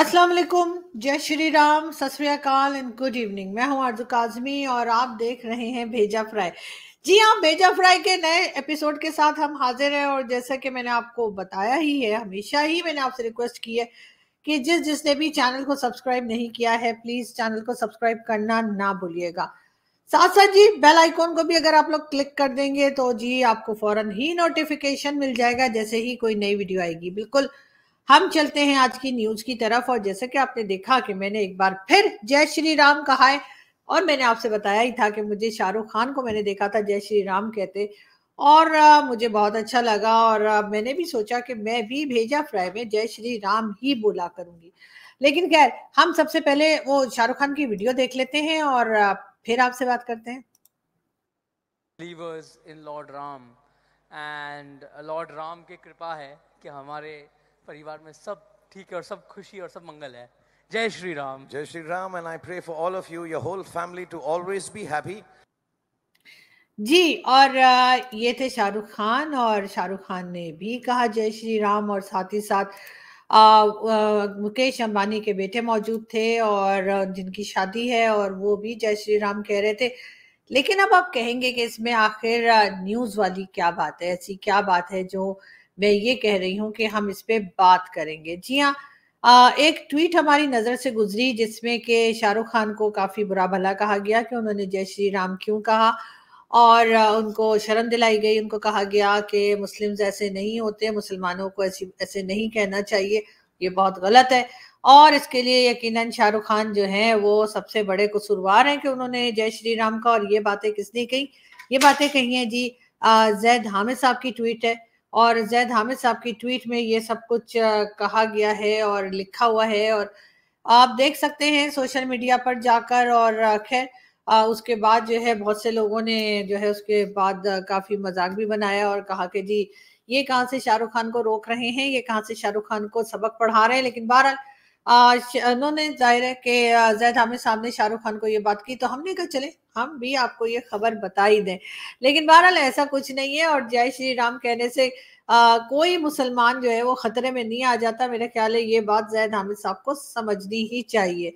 अस्सलाम वालेकुम जय श्री राम सत एंड गुड इवनिंग मैं हूं अर्जु काजमी और आप देख रहे हैं भेजा फ्राई जी हाँ भेजा फ्राई के नए एपिसोड के साथ हम हाजिर हैं और जैसा कि मैंने आपको बताया ही है हमेशा ही मैंने आपसे रिक्वेस्ट की है कि जिस जिसने भी चैनल को सब्सक्राइब नहीं किया है प्लीज चैनल को सब्सक्राइब करना ना भूलिएगा साथ साथ जी बेल आइकॉन को भी अगर आप लोग क्लिक कर देंगे तो जी आपको फौरन ही नोटिफिकेशन मिल जाएगा जैसे ही कोई नई वीडियो आएगी बिल्कुल हम चलते हैं आज की न्यूज की तरफ और जैसा कि आपने देखा कि मैंने एक बार फिर जय श्री राम कहा है और मैंने आपसे बताया ही था कि मुझे शाहरुख खान को मैंने देखा था जय श्री राम कहते और मुझे बहुत अच्छा लगा और मैंने भी सोचा कि मैं भी भेजा फ्राई में जय श्री राम ही बोला करूंगी लेकिन खैर हम सबसे पहले वो शाहरुख खान की वीडियो देख लेते हैं और फिर आपसे बात करते हैं in Lord Ram and Lord Ram की कृपा है कि हमारे परिवार में सब ठीक है और सब खुशी और सब मंगल है जय श्री राम जय Shri Ram and I pray for all of you your whole family to always be happy जी और ये थे शाहरुख खान और शाहरुख खान ने भी कहा जय श्री राम और साथ ही साथ मुकेश अंबानी के बेटे मौजूद थे और जिनकी शादी है और वो भी जय श्री राम कह रहे थे लेकिन अब आप कहेंगे कि इसमें आखिर न्यूज़ वाली क्या बात है ऐसी क्या बात है जो मैं ये कह रही हूँ कि हम इस पर बात करेंगे जी हाँ एक ट्वीट हमारी नज़र से गुजरी जिसमें कि शाहरुख खान को काफ़ी बुरा भला कहा गया कि उन्होंने जय श्री राम क्यों कहा और उनको शर्म दिलाई गई उनको कहा गया कि मुस्लिम्स ऐसे नहीं होते मुसलमानों को ऐसी ऐसे नहीं कहना चाहिए ये बहुत गलत है और इसके लिए यकीनन शाहरुख खान जो हैं वो सबसे बड़े कसूरवार हैं कि उन्होंने जय श्री राम का और ये बातें किसने कही ये बातें कही हैं जी जैद हामिद साहब की ट्वीट है और जैद हामिद साहब की ट्वीट में ये सब कुछ कहा गया है और लिखा हुआ है और आप देख सकते हैं सोशल मीडिया पर जाकर और खैर उसके बाद जो है बहुत से लोगों ने जो है उसके बाद काफी मजाक भी बनाया और कहा कि जी ये कहाँ से शाहरुख खान को रोक रहे हैं ये कहाँ से शाहरुख खान को सबक पढ़ा रहे हैं लेकिन बहरहाल उन्होंने जाहिर है कि जैद हमें सामने शाहरुख खान को ये बात की तो हमने कहा चले हम भी आपको ये खबर बता ही दें लेकिन बहरहाल ऐसा कुछ नहीं है और जय श्री राम कहने से आ, कोई मुसलमान जो है वो खतरे में नहीं आ जाता मेरा ख्याल है ये बात जैद हामिद साहब को समझनी ही चाहिए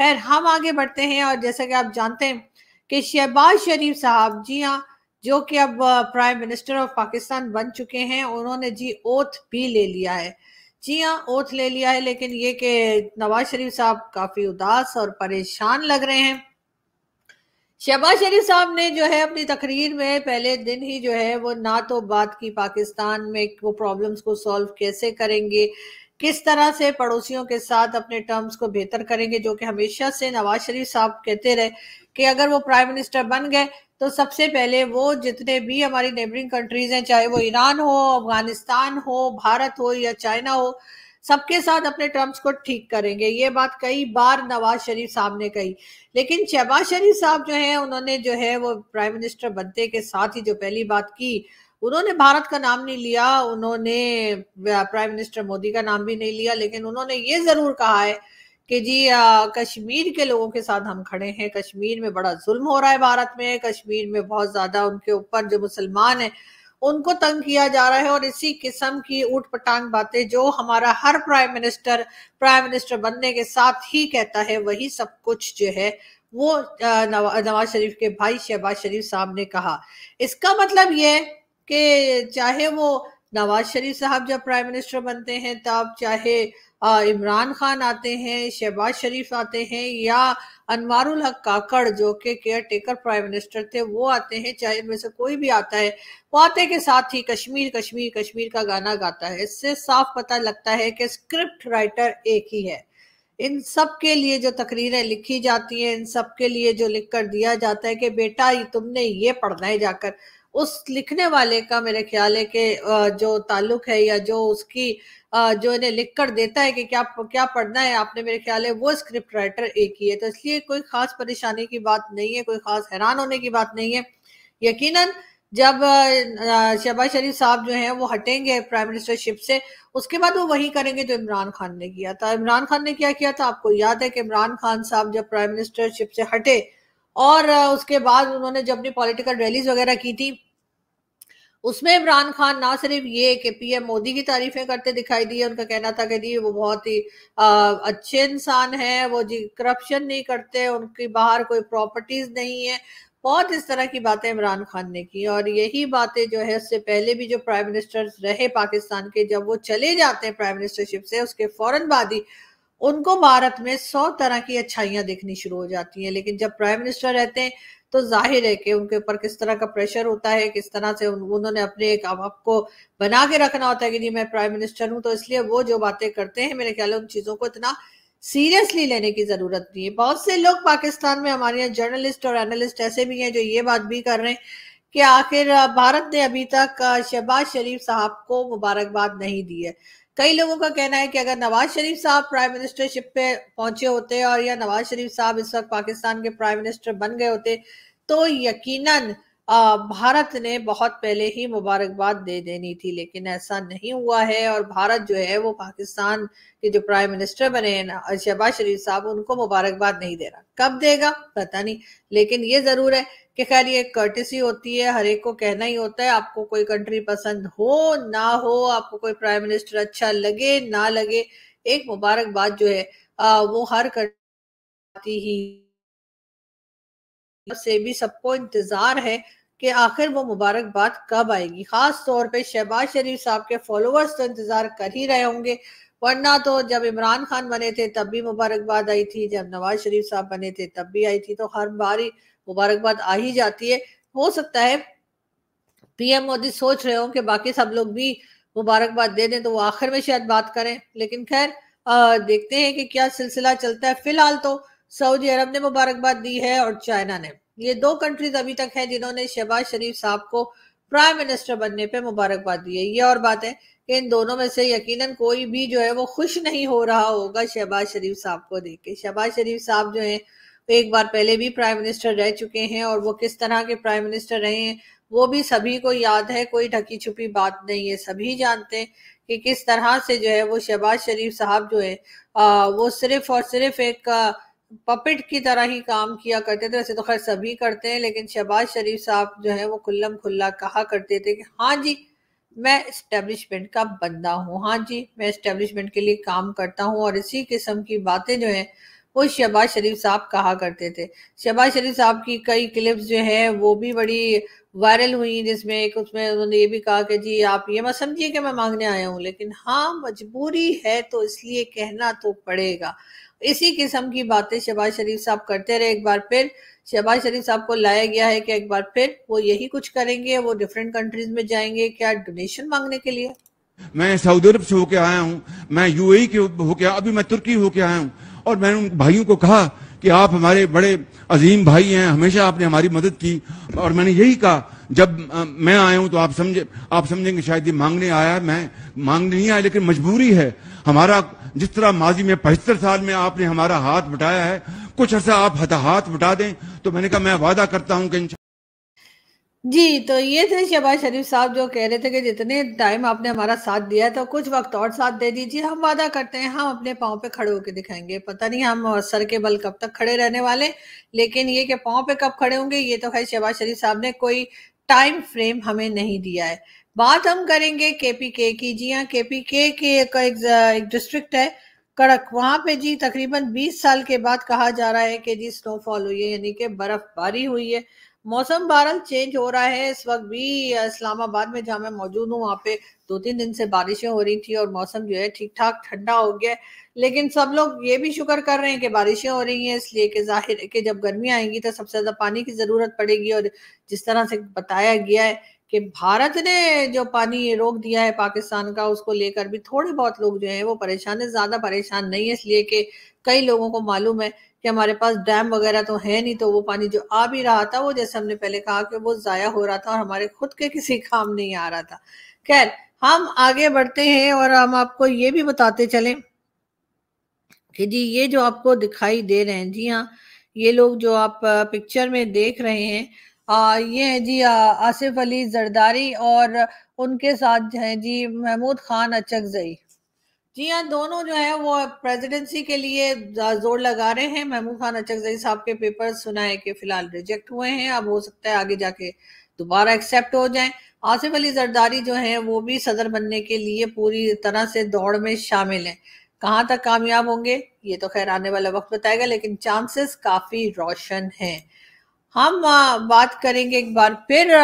खैर हम आगे बढ़ते हैं और जैसा कि आप जानते हैं कि शहबाज शरीफ साहब जी हाँ जो कि अब प्राइम मिनिस्टर ऑफ पाकिस्तान बन चुके हैं उन्होंने जी ओथ भी ले लिया है जी हाँ ओथ ले लिया है लेकिन ये कि नवाज शरीफ साहब काफी उदास और परेशान लग रहे हैं शहबाज शरीफ साहब ने जो है अपनी तकरीर में पहले दिन ही जो है वो ना तो बात की पाकिस्तान में वो प्रॉब्लम्स को सॉल्व कैसे करेंगे किस तरह से पड़ोसियों के साथ अपने टर्म्स को बेहतर करेंगे जो कि हमेशा से नवाज शरीफ साहब कहते रहे कि अगर वो प्राइम मिनिस्टर बन गए तो सबसे पहले वो जितने भी हमारी नेबरिंग कंट्रीज हैं चाहे वो ईरान हो अफगानिस्तान हो भारत हो या चाइना हो सबके साथ अपने टर्म्स को ठीक करेंगे ये बात कई बार नवाज शरीफ साहब ने कही लेकिन शहबाज शरीफ साहब जो है उन्होंने जो है वो प्राइम मिनिस्टर बनते के साथ ही जो पहली बात की उन्होंने भारत का नाम नहीं लिया उन्होंने प्राइम मिनिस्टर मोदी का नाम भी नहीं लिया लेकिन उन्होंने ये जरूर कहा है कि जी आ, कश्मीर के लोगों के साथ हम खड़े हैं कश्मीर में बड़ा जुल्म हो रहा है भारत में कश्मीर में बहुत ज्यादा उनके ऊपर जो मुसलमान है उनको तंग किया जा रहा है और इसी किस्म की ऊट पटांग बातें जो हमारा हर प्राइम मिनिस्टर प्राइम मिनिस्टर बनने के साथ ही कहता है वही सब कुछ जो है वो नवाज शरीफ के भाई शहबाज शरीफ साहब ने कहा इसका मतलब ये कि चाहे वो नवाज शरीफ साहब जब प्राइम मिनिस्टर बनते हैं तब चाहे इमरान खान आते हैं शहबाज शरीफ आते हैं या अनवारुल हक काकड़ जो के केयर टेकर प्राइम मिनिस्टर थे वो आते हैं चाहे इनमें से कोई भी आता है वो आते के साथ ही कश्मीर कश्मीर कश्मीर का गाना गाता है इससे साफ पता लगता है कि स्क्रिप्ट राइटर एक ही है इन सब के लिए जो तकरीरें लिखी जाती हैं इन सब के लिए जो लिख कर दिया जाता है कि बेटा तुमने ये पढ़ना है जाकर उस लिखने वाले का मेरे ख्याल है कि जो ताल्लुक है या जो उसकी जो इन्हें लिख कर देता है कि क्या क्या पढ़ना है आपने मेरे ख्याल है वो स्क्रिप्ट राइटर एक ही है तो इसलिए कोई खास परेशानी की बात नहीं है कोई खास हैरान होने की बात नहीं है यकीनन जब शहबाज शरीफ साहब जो हैं वो हटेंगे प्राइम मिनिस्टरशिप से उसके बाद वो वही करेंगे जो इमरान खान ने किया था इमरान खान ने क्या किया था आपको याद है कि इमरान खान साहब जब प्राइम मिनिस्टरशिप से हटे और उसके बाद उन्होंने जब भी पॉलिटिकल रैलीज वगैरह की थी उसमें इमरान खान ना सिर्फ ये कि पीएम मोदी की तारीफें करते दिखाई दिए उनका कहना था कि जी वो बहुत ही अच्छे इंसान हैं वो जी करप्शन नहीं करते उनकी बाहर कोई प्रॉपर्टीज नहीं है बहुत इस तरह की बातें इमरान खान ने की और यही बातें जो है उससे पहले भी जो प्राइम मिनिस्टर्स रहे पाकिस्तान के जब वो चले जाते हैं प्राइम मिनिस्टरशिप से उसके फौरन बाद ही उनको भारत में सौ तरह की अच्छाइयां देखनी शुरू हो जाती हैं लेकिन जब प्राइम मिनिस्टर रहते हैं तो जाहिर है कि उनके ऊपर किस तरह का प्रेशर होता है किस तरह से उन, उन्होंने अपने एक आप को बना के रखना होता है कि जी मैं प्राइम मिनिस्टर हूं तो इसलिए वो जो बातें करते हैं मेरे ख्याल है उन चीजों को इतना सीरियसली लेने की जरूरत नहीं है बहुत से लोग पाकिस्तान में हमारे यहाँ जर्नलिस्ट और एनालिस्ट ऐसे भी हैं जो ये बात भी कर रहे हैं कि आखिर भारत ने अभी तक शहबाज शरीफ साहब को मुबारकबाद नहीं दी है कई लोगों का कहना है कि अगर नवाज शरीफ साहब प्राइम मिनिस्टरशिप पे पहुंचे होते और या नवाज शरीफ साहब इस वक्त पाकिस्तान के प्राइम मिनिस्टर बन गए होते तो यकीनन भारत ने बहुत पहले ही मुबारकबाद दे देनी थी लेकिन ऐसा नहीं हुआ है और भारत जो है वो पाकिस्तान के जो प्राइम मिनिस्टर बने हैं शहबाज शरीफ साहब उनको मुबारकबाद नहीं दे रहा कब देगा पता नहीं लेकिन ये जरूर है कि खैर ये कर्टिसी होती है हर एक को कहना ही होता है आपको कोई कंट्री पसंद हो ना हो आपको कोई प्राइम मिनिस्टर अच्छा लगे ना लगे एक मुबारकबाद जो है आ, वो हर करती ही से भी सबको इंतजार है कि आखिर वो मुबारकबाद कब आएगी खास तौर पे शहबाज शरीफ साहब के फॉलोअर्स तो इंतजार कर ही रहे होंगे वरना तो जब इमरान खान बने थे तब भी मुबारकबाद आई थी जब नवाज शरीफ साहब बने थे तब भी आई थी तो हर बारी मुबारकबाद आ ही जाती है हो सकता है पीएम मोदी सोच रहे हो कि बाकी सब लोग भी मुबारकबाद दे दें तो वो आखिर में शायद बात करें लेकिन खैर देखते हैं कि क्या सिलसिला चलता है फिलहाल तो सऊदी अरब ने मुबारकबाद दी है और चाइना ने ये दो कंट्रीज अभी तक हैं जिन्होंने शहबाज शरीफ साहब को प्राइम मिनिस्टर बनने पे मुबारकबाद दी है ये और बात है कि इन दोनों में से यकीनन कोई भी जो है वो खुश नहीं हो रहा होगा शहबाज शरीफ साहब को देख के शहबाज शरीफ साहब जो है तो एक बार पहले भी प्राइम मिनिस्टर रह चुके हैं और वो किस तरह के प्राइम मिनिस्टर रहे हैं वो भी सभी को याद है कोई ढकी छुपी बात नहीं है सभी जानते हैं कि किस तरह से जो है वो शहबाज शरीफ साहब जो है आ, वो सिर्फ और सिर्फ एक पपिट की तरह ही काम किया करते थे वैसे तो खैर सभी करते हैं लेकिन शहबाज शरीफ साहब जो है वो खुल्लम खुल्ला कहा करते थे कि हाँ जी मैं इस्टेब्लिशमेंट का बंदा हूँ हाँ जी मैं इस्टेब्लिशमेंट के लिए काम करता हूँ और इसी किस्म की बातें जो है वो शहबाज शरीफ साहब कहा करते थे शहबाज शरीफ साहब की कई क्लिप्स जो हैं वो भी बड़ी वायरल हुई जिसमें एक उसमें उन्होंने ये भी कहा कि जी आप ये मत समझिए कि मैं मांगने आया हूँ लेकिन हाँ मजबूरी है तो इसलिए कहना तो पड़ेगा इसी किस्म की बातें शहबाज शरीफ साहब करते रहे एक बार फिर शहबाज शरीफ साहब को लाया गया है कि एक बार फिर वो यही कुछ करेंगे वो डिफरेंट कंट्रीज में जाएंगे क्या डोनेशन मांगने के लिए मैं सऊदी अरब से होके आया हूँ मैं यूएई e के होके अभी मैं तुर्की होके आया हूँ और मैंने उन भाइयों को कहा कि आप हमारे बड़े अजीम भाई हैं हमेशा आपने हमारी मदद की और मैंने यही कहा जब आ, मैं आया हूं तो आप समझे आप समझेंगे शायद ये मांगने आया मैं मांगने नहीं आया लेकिन मजबूरी है हमारा जिस तरह माजी में पचहत्तर साल में आपने हमारा हाथ बटाया है कुछ अर्सा आप हाथ बटा दें तो मैंने कहा मैं वादा करता हूं कि जी तो ये थे शहबाज शरीफ साहब जो कह रहे थे कि जितने टाइम आपने हमारा साथ दिया तो कुछ वक्त और साथ दे दीजिए हम वादा करते हैं हम अपने पाँव पे खड़े होकर दिखाएंगे पता नहीं हम सर के बल कब तक खड़े रहने वाले लेकिन ये कि पाँव पे कब खड़े होंगे ये तो है शहबाज शरीफ साहब ने कोई टाइम फ्रेम हमें नहीं दिया है बात हम करेंगे के पी के की जी हाँ पी के का एक, एक डिस्ट्रिक्ट है कड़क वहां पे जी तकरीबन 20 साल के बाद कहा जा रहा है कि जी स्नोफॉल हुई है यानी कि बर्फबारी हुई है मौसम बहरहाल चेंज हो रहा है इस वक्त भी इस्लामाबाद में जहाँ मैं मौजूद हूँ वहाँ पे दो तीन दिन से बारिशें हो रही थी और मौसम जो है ठीक ठाक ठंडा हो गया लेकिन सब लोग ये भी शुक्र कर रहे हैं कि बारिशें हो रही हैं इसलिए कि जाहिर है कि जब गर्मी आएंगी तो सबसे ज़्यादा पानी की ज़रूरत पड़ेगी और जिस तरह से बताया गया है कि भारत ने जो पानी रोक दिया है पाकिस्तान का उसको लेकर भी थोड़े बहुत लोग जो हैं वो परेशान है ज़्यादा परेशान नहीं है इसलिए कि कई लोगों को मालूम है कि हमारे पास डैम वगैरह तो है नहीं तो वो पानी जो आ भी रहा था वो जैसे हमने पहले कहा कि वो ज़ाया हो रहा था और हमारे खुद के किसी काम नहीं आ रहा था खैर हम आगे बढ़ते हैं और हम आपको ये भी बताते चलें कि जी ये जो आपको दिखाई दे रहे हैं जी हाँ ये लोग जो आप पिक्चर में देख रहे हैं आ, ये हैं जी आ, आसिफ अली जरदारी और उनके साथ हैं जी महमूद खान अचकजई जी हाँ दोनों जो है वो प्रेसिडेंसी के लिए जोर लगा रहे हैं महमूद खान अचकजई साहब के पेपर सुना है कि फिलहाल रिजेक्ट हुए हैं अब हो सकता है आगे जाके दोबारा एक्सेप्ट हो जाएं आसिफ अली जरदारी जो है वो भी सदर बनने के लिए पूरी तरह से दौड़ में शामिल हैं कहाँ तक कामयाब होंगे ये तो खैर आने वाला वक्त बताएगा लेकिन चांसेस काफी रोशन है हम बात करेंगे एक बार फिर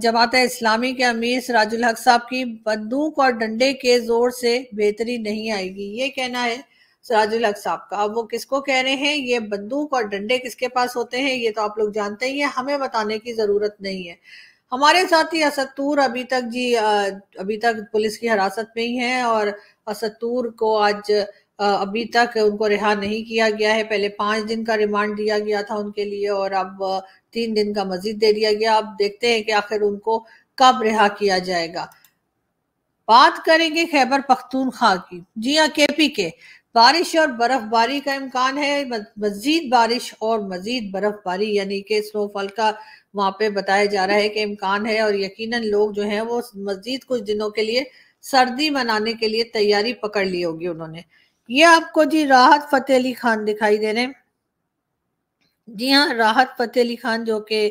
जमात इस्लामी के अमीर सराजुल हक साहब की बंदूक और डंडे के जोर से बेहतरी नहीं आएगी ये कहना है सराजुल हक साहब का अब वो किसको कह रहे हैं ये बंदूक और डंडे किसके पास होते हैं ये तो आप लोग जानते ही है हमें बताने की ज़रूरत नहीं है हमारे साथी असतूर अभी तक जी अभी तक पुलिस की हिरासत में ही हैं और असतूर को आज अभी तक उनको रिहा नहीं किया गया है पहले पांच दिन का रिमांड दिया गया था उनके लिए और अब तीन दिन का मजीद दे दिया गया अब देखते हैं कि आखिर उनको कब रिहा किया जाएगा बात करेंगे खैबर पख्तूनखा की जी हाँ के पी के बारिश और बर्फबारी का इम्कान है मजीद बारिश और मजीद बर्फबारी यानी कि स्नोफॉल का वहां पे बताया जा रहा है कि इम्कान है और यकीनन लोग जो हैं वो मजीद कुछ दिनों के लिए सर्दी मनाने के लिए तैयारी पकड़ ली होगी उन्होंने ये आपको जी राहत फतेह अली खान दिखाई दे रहे हैं जी हाँ राहत फतेह अली खान जो कि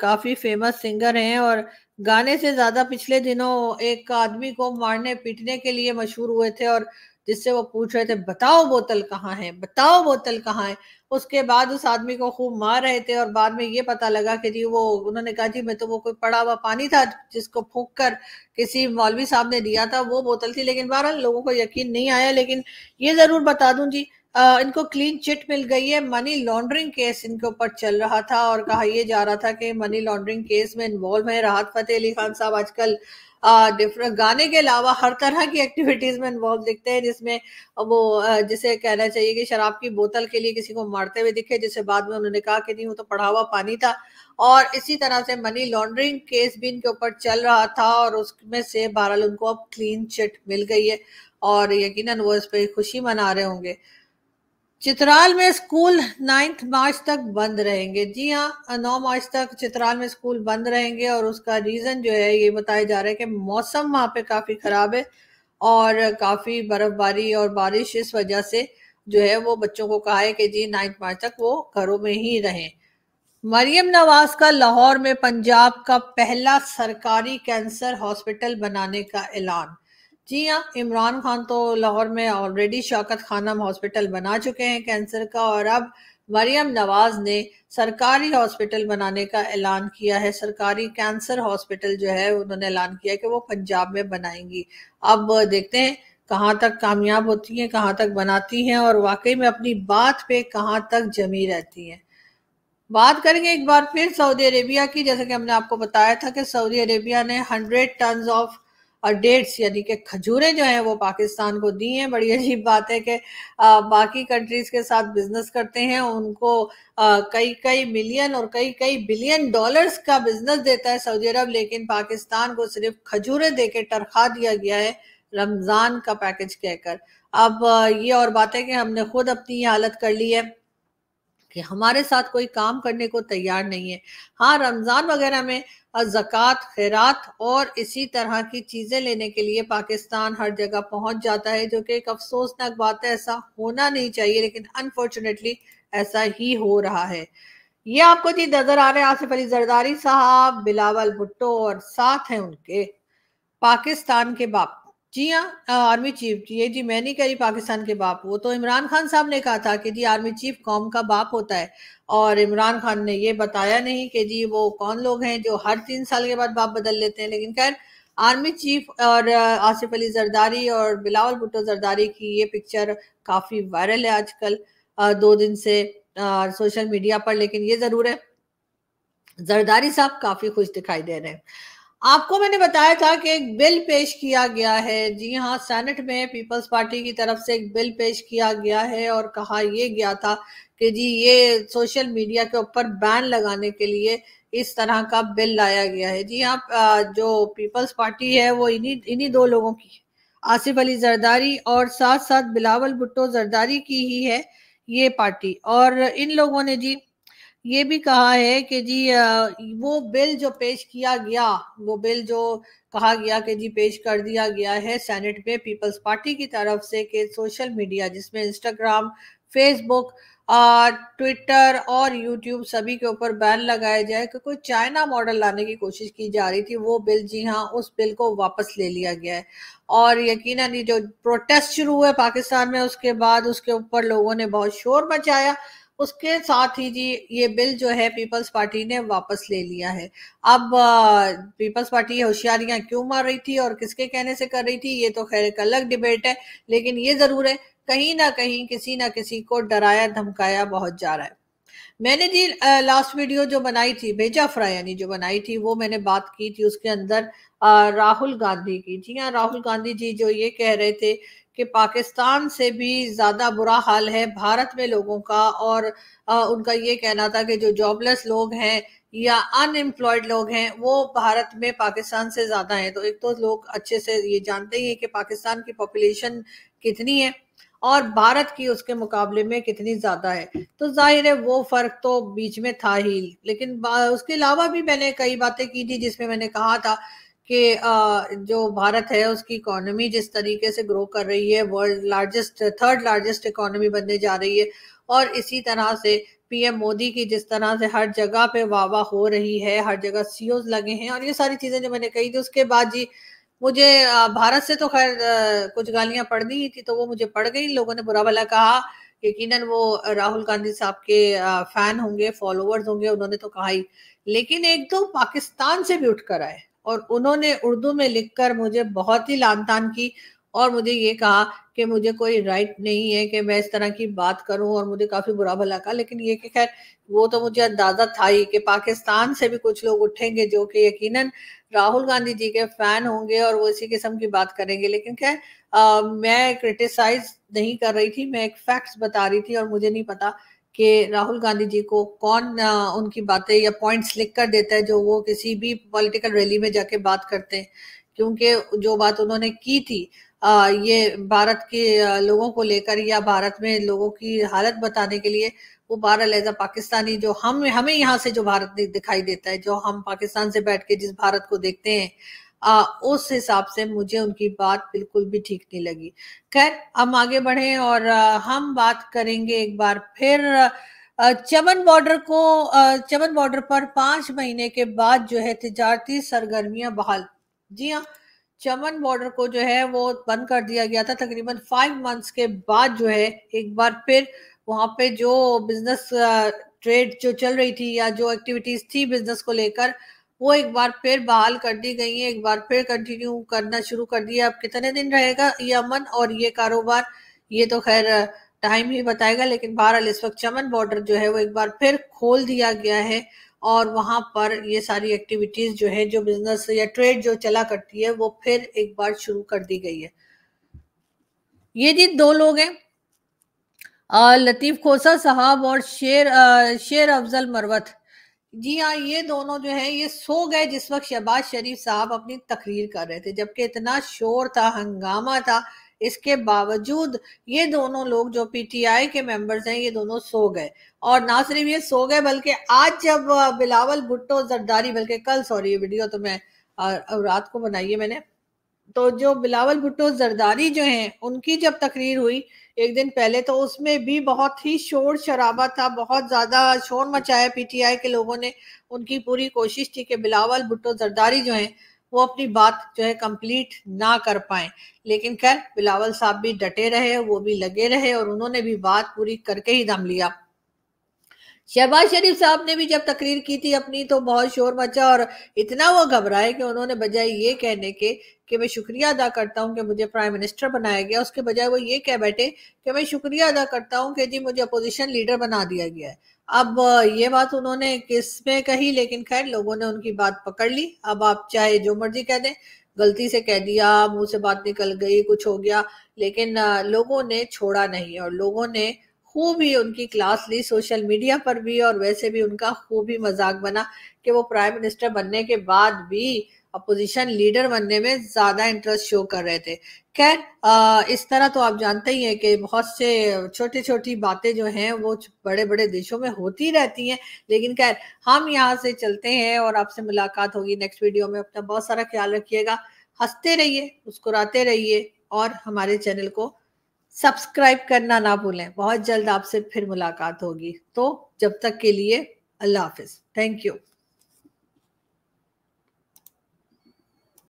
काफी फेमस सिंगर हैं और गाने से ज्यादा पिछले दिनों एक आदमी को मारने पीटने के लिए मशहूर हुए थे और जिससे वो पूछ रहे थे बताओ बोतल कहाँ है बताओ बोतल कहाँ है उसके बाद उस आदमी को खूब मार रहे थे और बाद में ये पता लगा कि जी वो उन्होंने कहा जी मैं तो वो कोई पड़ा हुआ पानी था जिसको फूक कर किसी मौलवी साहब ने दिया था वो बोतल थी लेकिन बहरहाल लोगों को यकीन नहीं आया लेकिन ये जरूर बता दूं जी आ, इनको क्लीन चिट मिल गई है मनी लॉन्ड्रिंग केस इनके ऊपर चल रहा था और कहा यह जा रहा था कि मनी लॉन्ड्रिंग केस में इन्वॉल्व है राहत फतेह अली खान साहब आजकल डिफरेंट गाने के अलावा हर तरह की एक्टिविटीज में इन्वॉल्व दिखते हैं जिसमें वो जिसे कहना चाहिए कि शराब की बोतल के लिए किसी को मारते हुए दिखे जिसे बाद में उन्होंने कहा कि नहीं वो तो पढ़ा हुआ पानी था और इसी तरह से मनी लॉन्ड्रिंग केस भी इनके ऊपर चल रहा था और उसमें से बहरहाल उनको अब क्लीन चिट मिल गई है और यकीनन वो इस पर खुशी मना रहे होंगे चित्राल में स्कूल नाइन्थ मार्च तक बंद रहेंगे जी हाँ नौ मार्च तक चित्राल में स्कूल बंद रहेंगे और उसका रीज़न जो है ये बताया जा रहा है कि मौसम वहाँ पे काफ़ी ख़राब है और काफ़ी बर्फबारी और बारिश इस वजह से जो है वो बच्चों को कहा है कि जी नाइन्थ मार्च तक वो घरों में ही रहें मरियम नवाज का लाहौर में पंजाब का पहला सरकारी कैंसर हॉस्पिटल बनाने का ऐलान जी हाँ इमरान खान तो लाहौर में ऑलरेडी शौकत खानम हॉस्पिटल बना चुके हैं कैंसर का और अब मरियम नवाज ने सरकारी हॉस्पिटल बनाने का ऐलान किया है सरकारी कैंसर हॉस्पिटल जो है उन्होंने ऐलान किया कि वो पंजाब में बनाएंगी अब देखते हैं कहाँ तक कामयाब होती हैं कहाँ तक बनाती हैं और वाकई में अपनी बात पे कहाँ तक जमी रहती हैं बात करेंगे एक बार फिर सऊदी अरेबिया की जैसे कि हमने आपको बताया था कि सऊदी अरेबिया ने हंड्रेड टन ऑफ और डेट्स यानी कि खजूरें जो हैं वो पाकिस्तान को दी हैं बड़ी अजीब बात है कि बाकी कंट्रीज़ के साथ बिजनेस करते हैं उनको आ, कई कई मिलियन और कई कई बिलियन डॉलर्स का बिजनेस देता है सऊदी अरब लेकिन पाकिस्तान को सिर्फ खजूरें दे के तरखा दिया गया है रमज़ान का पैकेज कहकर अब ये और बात है कि हमने खुद अपनी हालत कर ली है कि हमारे साथ कोई काम करने को तैयार नहीं है हाँ रमज़ान वगैरह में जक़ात खैरात और इसी तरह की चीज़ें लेने के लिए पाकिस्तान हर जगह पहुंच जाता है जो कि एक अफसोसनाक बात है ऐसा होना नहीं चाहिए लेकिन अनफॉर्चुनेटली ऐसा ही हो रहा है ये आपको जी नजर आ रहे हैं आसिफ अली जरदारी साहब बिलावल भुट्टो और साथ हैं उनके पाकिस्तान के बाप जी हाँ आर्मी चीफ जी जी मैं नहीं कह रही पाकिस्तान के बाप वो तो इमरान खान साहब ने कहा था कि जी आर्मी चीफ कौम का बाप होता है और इमरान खान ने ये बताया नहीं कि जी वो कौन लोग हैं जो हर तीन साल के बाद बाप बदल लेते हैं लेकिन खैर आर्मी चीफ और आसिफ अली जरदारी और बिलावल भुट्टो जरदारी की ये पिक्चर काफ़ी वायरल है आजकल दो दिन से सोशल मीडिया पर लेकिन ये ज़रूर है जरदारी साहब काफ़ी खुश दिखाई दे रहे हैं आपको मैंने बताया था कि एक बिल पेश किया गया है जी हाँ सेनेट में पीपल्स पार्टी की तरफ से एक बिल पेश किया गया है और कहा यह गया था कि जी ये सोशल मीडिया के ऊपर बैन लगाने के लिए इस तरह का बिल लाया गया है जी हाँ जो पीपल्स पार्टी है वो इन्हीं इन्हीं दो लोगों की आसिफ अली जरदारी और साथ साथ बिलावल भुट्टो जरदारी की ही है ये पार्टी और इन लोगों ने जी ये भी कहा है कि जी वो बिल जो पेश किया गया वो बिल जो कहा गया कि जी पेश कर दिया गया है सेनेट में पीपल्स पार्टी की तरफ से कि सोशल मीडिया जिसमें इंस्टाग्राम फेसबुक ट्विटर और यूट्यूब सभी के ऊपर बैन लगाया जाए कि कोई चाइना मॉडल लाने की कोशिश की जा रही थी वो बिल जी हाँ उस बिल को वापस ले लिया गया है और यकीनन ये जो प्रोटेस्ट शुरू हुए पाकिस्तान में उसके बाद उसके ऊपर लोगों ने बहुत शोर मचाया उसके साथ ही जी ये बिल जो है पीपल्स पार्टी ने वापस ले लिया है अब पीपल्स पार्टी होशियारियां क्यों मार रही थी और किसके कहने से कर रही थी ये तो खैर एक अलग डिबेट है लेकिन ये जरूर है कहीं ना कहीं किसी ना किसी को डराया धमकाया बहुत जा रहा है मैंने जी लास्ट वीडियो जो बनाई थी भेजा फ्रा यानी जो बनाई थी वो मैंने बात की थी उसके अंदर राहुल गांधी की जी हाँ राहुल गांधी जी जो ये कह रहे थे कि पाकिस्तान से भी ज़्यादा बुरा हाल है भारत में लोगों का और आ, उनका ये कहना था कि जो जॉबलेस लोग हैं या अनएम्प्लॉयड लोग हैं वो भारत में पाकिस्तान से ज़्यादा हैं तो एक तो लोग अच्छे से ये जानते ही हैं कि पाकिस्तान की पॉपुलेशन कितनी है और भारत की उसके मुकाबले में कितनी ज़्यादा है तो जाहिर है वो फ़र्क तो बीच में था ही लेकिन उसके अलावा भी मैंने कई बातें की थी जिसमें मैंने कहा था कि जो भारत है उसकी इकोनॉमी जिस तरीके से ग्रो कर रही है world largest third largest economy बनने जा रही है और इसी तरह से पीएम मोदी की जिस तरह से हर जगह पे वाह हो रही है हर जगह सी e लगे हैं और ये सारी चीज़ें जो मैंने कही थी उसके बाद जी मुझे भारत से तो खैर कुछ गालियां पड़ ही थी तो वो मुझे पड़ गई लोगों ने बुरा भला कहा यकीन वो राहुल गांधी साहब के फैन होंगे फॉलोअर्स होंगे उन्होंने तो कहा ही लेकिन एक दो पाकिस्तान से भी उठ कर आए और उन्होंने उर्दू में लिखकर मुझे बहुत ही लान की और मुझे ये कहा कि मुझे कोई राइट नहीं है कि मैं इस तरह की बात करूं और मुझे काफ़ी बुरा भला कहा लेकिन ये कि खैर वो तो मुझे अंदाज़ा था ही कि पाकिस्तान से भी कुछ लोग उठेंगे जो कि यकीनन राहुल गांधी जी के फ़ैन होंगे और वो इसी किस्म की बात करेंगे लेकिन खैर मैं क्रिटिसाइज नहीं कर रही थी मैं एक फैक्ट्स बता रही थी और मुझे नहीं पता कि राहुल गांधी जी को कौन उनकी बातें या पॉइंट्स लिख कर देता है जो वो किसी भी पॉलिटिकल रैली में जाके बात करते हैं क्योंकि जो बात उन्होंने की थी ये भारत के लोगों को लेकर या भारत में लोगों की हालत बताने के लिए वो बार अलहजा पाकिस्तानी जो हम हमें यहाँ से जो भारत दिखाई देता है जो हम पाकिस्तान से बैठ के जिस भारत को देखते हैं आ, उस हिसाब से मुझे उनकी बात बिल्कुल भी ठीक नहीं लगी खैर हम आगे बढ़े और आ, हम बात करेंगे एक बार फिर चमन बॉर्डर को चमन बॉर्डर पर पांच महीने के बाद जो है तजारती सरगर्मियां बहाल जी हाँ चमन बॉर्डर को जो है वो बंद कर दिया गया था तकरीबन फाइव मंथ्स के बाद जो है एक बार फिर वहां पे जो बिजनेस ट्रेड जो चल रही थी या जो एक्टिविटीज थी बिजनेस को लेकर वो एक बार फिर बहाल कर दी गई है एक बार फिर कंटिन्यू करना शुरू कर दिया अब कितने दिन रहेगा ये अमन और ये कारोबार ये तो खैर टाइम ही बताएगा लेकिन बहरहाल इस वक्त चमन बॉर्डर जो है वो एक बार फिर खोल दिया गया है और वहां पर ये सारी एक्टिविटीज जो है जो बिजनेस या ट्रेड जो चला करती है वो फिर एक बार शुरू कर दी गई है ये जी दो लोग हैं लतीफ खोसा साहब और शेर आ, शेर अफजल मरवत जी हाँ ये दोनों जो है ये सो गए जिस वक्त शहबाज शरीफ साहब अपनी तकरीर कर रहे थे जबकि इतना शोर था हंगामा था इसके बावजूद ये दोनों लोग जो पीटीआई के मेंबर्स हैं ये दोनों सो गए और ना सिर्फ ये सो गए बल्कि आज जब बिलावल भुट्टो जरदारी बल्कि कल सॉरी ये वीडियो तो मैं रात को बनाई है मैंने तो जो बिलावल भुट्टो जरदारी जो हैं उनकी जब तकरीर हुई एक दिन पहले तो उसमें भी बहुत ही शोर शराबा था बहुत ज्यादा शोर मचाया पीटीआई के लोगों ने उनकी पूरी कोशिश थी कि बिलावल भुट्टो जरदारी जो है वो अपनी बात जो है कंप्लीट ना कर पाए लेकिन खैर बिलावल साहब भी डटे रहे वो भी लगे रहे और उन्होंने भी बात पूरी करके ही दम लिया शहबाज शरीफ साहब ने भी जब तकरीर की थी अपनी तो बहुत शोर मचा और इतना वो घबराए कि उन्होंने बजाय ये कहने के कि मैं शुक्रिया अदा करता हूँ कि मुझे प्राइम मिनिस्टर बनाया गया उसके बजाय वो ये कह बैठे कि मैं शुक्रिया अदा करता हूँ कि जी मुझे अपोजिशन लीडर बना दिया गया है अब ये बात उन्होंने किस में कही लेकिन खैर लोगों ने उनकी बात पकड़ ली अब आप चाहे जो मर्जी कह दें गलती से कह दिया मुंह से बात निकल गई कुछ हो गया लेकिन लोगों ने छोड़ा नहीं और लोगों ने खूब ही उनकी क्लास ली सोशल मीडिया पर भी और वैसे भी उनका खूब ही मजाक बना कि वो प्राइम मिनिस्टर बनने के बाद भी अपोजिशन लीडर बनने में ज्यादा इंटरेस्ट शो कर रहे थे खैर इस तरह तो आप जानते ही हैं कि बहुत से छोटी छोटी बातें जो हैं वो बड़े बड़े देशों में होती रहती हैं लेकिन खैर हम यहाँ से चलते हैं और आपसे मुलाकात होगी नेक्स्ट वीडियो में अपना बहुत सारा ख्याल रखिएगा हंसते रहिए मुस्कुराते रहिए और हमारे चैनल को सब्सक्राइब करना ना भूलें बहुत जल्द आपसे फिर मुलाकात होगी तो जब तक के लिए अल्लाह हाफिज थैंक यू